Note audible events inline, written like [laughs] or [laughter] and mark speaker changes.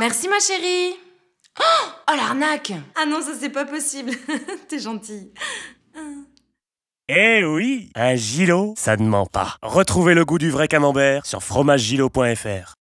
Speaker 1: Merci ma chérie. Oh, oh l'arnaque Ah non, ça c'est pas possible. [laughs] T'es gentille. Eh oui,
Speaker 2: un gilo, ça ne ment pas. Retrouvez le goût du vrai camembert sur fromaggilo.fr.